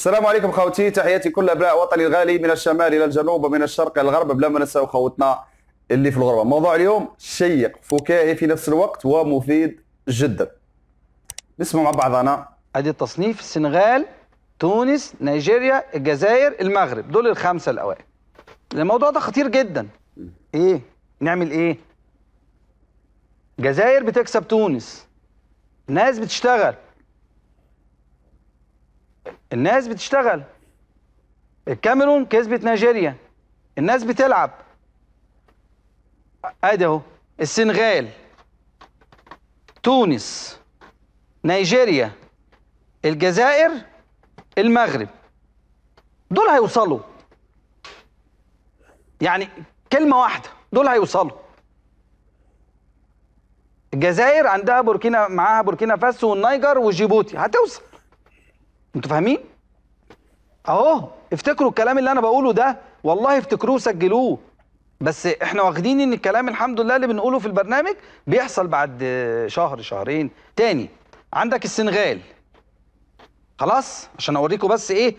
السلام عليكم خوتي تحياتي كل ابناء وطني الغالي من الشمال الى الجنوب ومن الشرق الى الغرب بلا ما ننساو خوتنا اللي في الغربه موضوع اليوم شيق فكاهي في نفس الوقت ومفيد جدا نسمع مع بعضنا ادي التصنيف السنغال تونس نيجيريا الجزائر المغرب دول الخمسه الاوائل الموضوع ده خطير جدا ايه نعمل ايه الجزائر بتكسب تونس ناس بتشتغل الناس بتشتغل الكاميرون كسبت نيجيريا الناس بتلعب ادي اهو السنغال تونس نيجيريا الجزائر المغرب دول هيوصلوا يعني كلمه واحده دول هيوصلوا الجزائر عندها بوركينا معاها بوركينا فاسو والنيجر وجيبوتي هتوصل انتوا فاهمين اهو افتكروا الكلام اللي انا بقوله ده والله افتكروه سجلوه بس احنا واخدين ان الكلام الحمد لله اللي بنقوله في البرنامج بيحصل بعد شهر شهرين تاني عندك السنغال خلاص عشان اوريكم بس ايه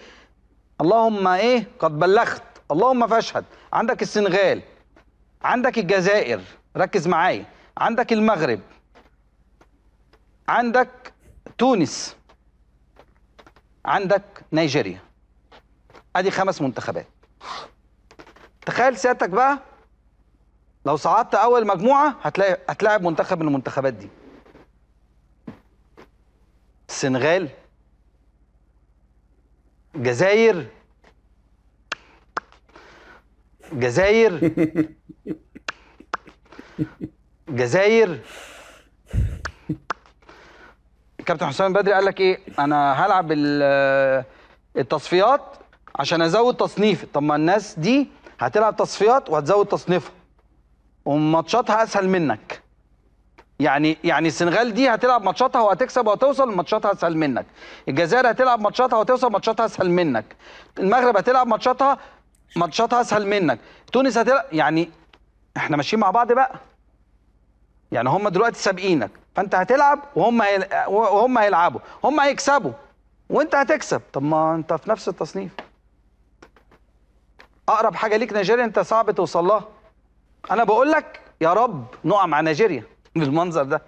اللهم ايه قد بلغت اللهم فاشهد عندك السنغال عندك الجزائر ركز معايا عندك المغرب عندك تونس عندك نيجيريا ادي خمس منتخبات تخيل سيادتك بقى لو صعدت اول مجموعه هتلاقي هتلاعب منتخب من المنتخبات دي السنغال جزائر جزائر جزائر كابتن حسام بدري قال لك ايه انا هلعب التصفيات عشان ازود تصنيفي طب ما الناس دي هتلعب تصفيات وهتزود تصنيفها وماتشاتها اسهل منك يعني يعني السنغال دي هتلعب ماتشاتها وهتكسب وهتوصل ماتشاتها اسهل منك الجزائر هتلعب ماتشاتها وهتوصل ماتشاتها اسهل منك المغرب هتلعب ماتشاتها ماتشاتها اسهل منك تونس هتلعب يعني احنا ماشيين مع بعض بقى يعني هم دلوقتي سابقينك فانت هتلعب وهم هيل... وهم هيلعبوا هم هيكسبوا وانت هتكسب طب ما انت في نفس التصنيف اقرب حاجه ليك نيجيريا انت صعب توصل لها انا بقول لك يا رب نقع مع نيجيريا بالمنظر ده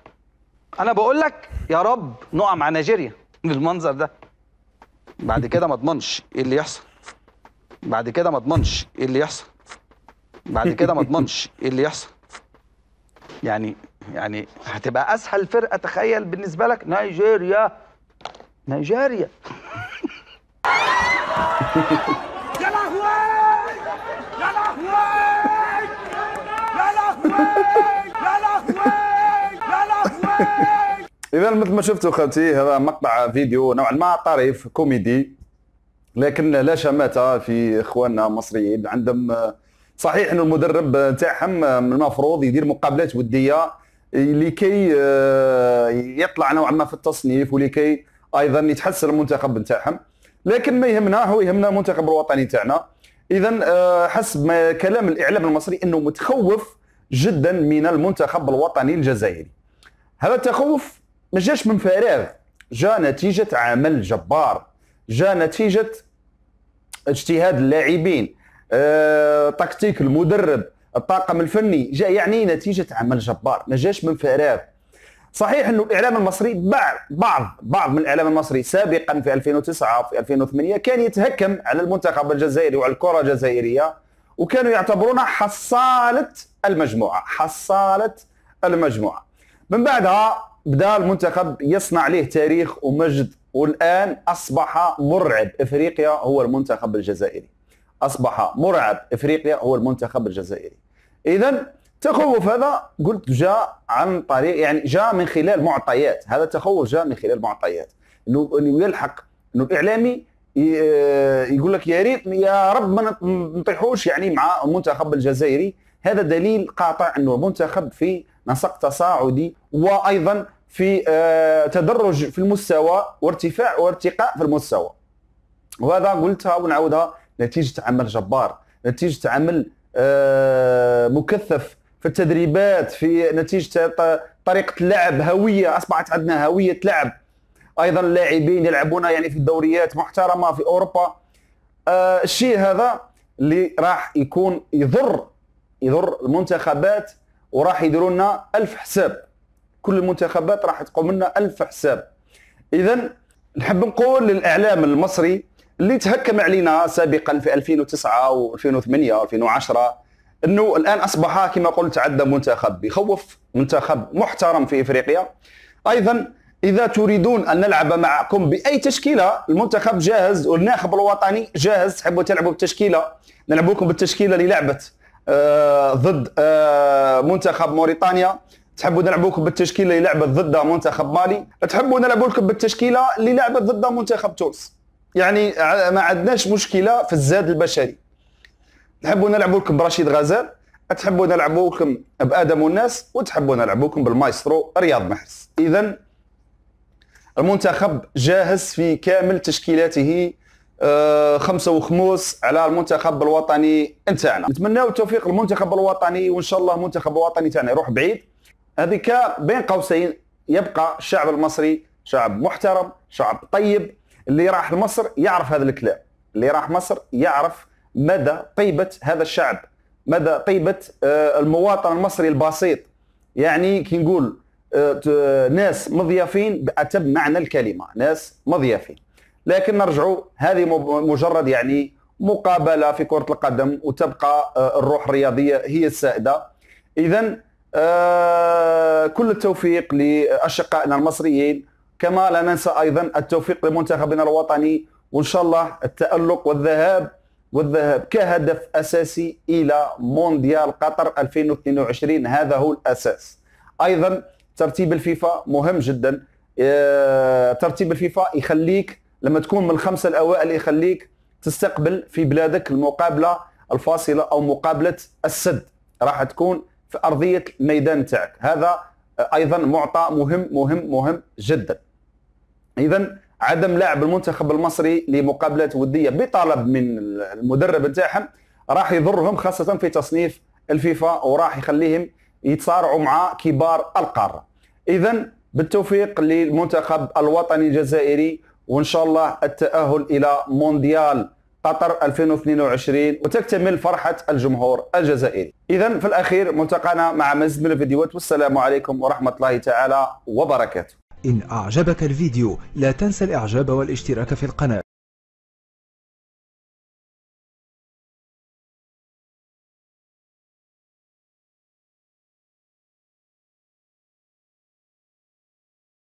انا بقول لك يا رب نقع مع نيجيريا بالمنظر ده بعد كده ما اضمنش ايه اللي يحصل بعد كده ما اضمنش ايه اللي يحصل بعد كده ما اضمنش ايه اللي يحصل يعني يعني هتبقى اسهل فرقه تخيل بالنسبه لك نيجيريا نيجيريا يا لهوي يا لهوي يا لهوي يا لهوي يا لهوي اذا مثل ما شفتوا خوتي هذا مقطع فيديو نوعا ما طريف كوميدي لكن لا شماتة في اخواننا المصريين عندهم صحيح انه المدرب تاعهم من المفروض يدير مقابلات وديه لكي آه، يطلع نوعا ما في التصنيف ولكي ايضا يتحسن المنتخب نتاعهم لكن ما يهمنا هو يهمنا المنتخب الوطني تاعنا اذا آه، حسب كلام الاعلام المصري انه متخوف جدا من المنتخب الوطني الجزائري هذا التخوف ما جاش من فراغ جاء نتيجه عمل جبار جاء نتيجه اجتهاد اللاعبين أه، تكتيك المدرب الطاقم الفني جاء يعني نتيجه عمل جبار ما جاش من فراغ صحيح انه الاعلام المصري بعض بعض بعض من الاعلام المصري سابقا في 2009 في 2008 كان يتهكم على المنتخب الجزائري وعلى الكره الجزائريه وكانوا يعتبرون حصاله المجموعه حصاله المجموعه من بعدها بدا المنتخب يصنع له تاريخ ومجد والان اصبح مرعب افريقيا هو المنتخب الجزائري اصبح مرعب افريقيا هو المنتخب الجزائري اذا تخوف هذا قلت جاء عن طريق يعني جاء من خلال معطيات هذا التخوف جاء من خلال معطيات انه انه يلحق انه الاعلامي آه، يقول لك يا ريت يا رب ما نطيحوش يعني مع المنتخب الجزائري هذا دليل قاطع انه منتخب في نسق تصاعدي وايضا في آه، تدرج في المستوى وارتفاع وارتقاء في المستوى وهذا قلتها ونعودها نتيجه عمل جبار نتيجه عمل آه، مكثف في التدريبات في نتيجه طريقه اللعب هويه اصبحت عندنا هويه لعب ايضا اللاعبين يلعبون يعني في دوريات محترمه في اوروبا آه، الشيء هذا اللي راح يكون يضر يضر المنتخبات وراح يديروا لنا حساب كل المنتخبات راح تقوم لنا ألف حساب اذا نحب نقول للاعلام المصري اللي تهكم علينا سابقا في 2009 و2008 و2010 انه الان اصبح كما قلت عدى منتخب يخوف منتخب محترم في افريقيا ايضا اذا تريدون ان نلعب معكم باي تشكيله المنتخب جاهز والناخب الوطني جاهز تحبوا تلعبوا بالتشكيله نلعبوكم بالتشكيله اللي لعبت آه ضد آه منتخب موريتانيا تحبوا نلعبوكم بالتشكيله اللي لعبت ضد منتخب مالي تحبوا نلعبوا لكم بالتشكيله اللي لعبت ضد منتخب تونس يعني ما عندناش مشكله في الزاد البشري نحبوا نلعبوا لكم برشيد غزال تحبوا نلعبوا لكم بادم والناس وتحبوا نلعبوا لكم بالمايسترو رياض محرز اذا المنتخب جاهز في كامل تشكيلاته آه، خمسة وخموس على المنتخب الوطني نتاعنا نتمناو التوفيق للمنتخب الوطني وان شاء الله المنتخب الوطني تاعنا يروح بعيد هذيك بين قوسين يبقى الشعب المصري شعب محترم شعب طيب اللي راح لمصر يعرف هذا الكلام اللي راح مصر يعرف مدى طيبة هذا الشعب مدى طيبة آه، المواطن المصري البسيط يعني كي نقول آه، ناس مضيافين بأتم معنى الكلمة ناس مضيافين لكن نرجعوا هذه مجرد يعني مقابلة في كرة القدم وتبقى آه، الروح الرياضية هي السائدة إذا كل التوفيق لأشقائنا المصريين كما لا ننسى ايضا التوفيق لمنتخبنا الوطني وان شاء الله التالق والذهاب والذهاب كهدف اساسي الى مونديال قطر 2022 هذا هو الاساس ايضا ترتيب الفيفا مهم جدا آه، ترتيب الفيفا يخليك لما تكون من الخمسه الاوائل يخليك تستقبل في بلادك المقابله الفاصله او مقابله السد راح تكون في ارضيه الميدان تاعك هذا ايضا معطى مهم مهم مهم جدا اذا عدم لعب المنتخب المصري لمقابلات وديه بطلب من المدرب نتاعهم راح يضرهم خاصه في تصنيف الفيفا وراح يخليهم يتصارعوا مع كبار القاره اذا بالتوفيق للمنتخب الوطني الجزائري وان شاء الله التاهل الى مونديال قطر 2022 وتكتمل فرحة الجمهور الجزائري إذا في الأخير ملتقانا مع مزيد من الفيديوهات والسلام عليكم ورحمة الله تعالى وبركاته إن أعجبك الفيديو لا تنسى الإعجاب والاشتراك في القناة